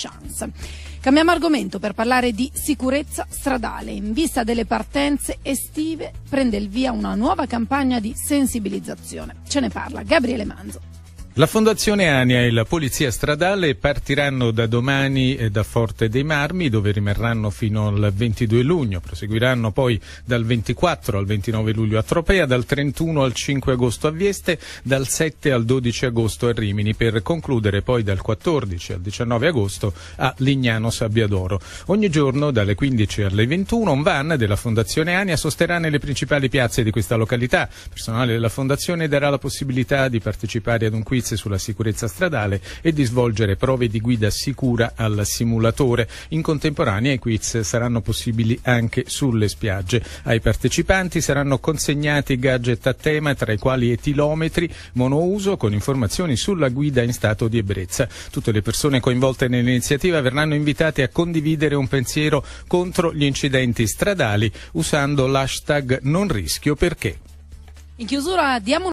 chance. Cambiamo argomento per parlare di sicurezza stradale. In vista delle partenze estive prende il via una nuova campagna di sensibilizzazione. Ce ne parla Gabriele Manzo. La Fondazione Ania e la Polizia Stradale partiranno da domani eh, da Forte dei Marmi dove rimarranno fino al 22 luglio, proseguiranno poi dal 24 al 29 luglio a Tropea, dal 31 al 5 agosto a Vieste, dal 7 al 12 agosto a Rimini per concludere poi dal 14 al 19 agosto a Lignano Sabbiadoro. Ogni giorno dalle 15 alle 21 un van della Fondazione Ania sosterrà nelle principali piazze di questa località. Il personale della Fondazione darà la possibilità di partecipare ad un quiz quiz sulla sicurezza stradale e di svolgere prove di guida sicura al simulatore. In contemporanea i quiz saranno possibili anche sulle spiagge. Ai partecipanti saranno consegnati gadget a tema tra i quali etilometri monouso con informazioni sulla guida in stato di ebbrezza. Tutte le persone coinvolte nell'iniziativa verranno invitate a condividere un pensiero contro gli incidenti stradali usando l'hashtag non rischio perché. In chiusura diamo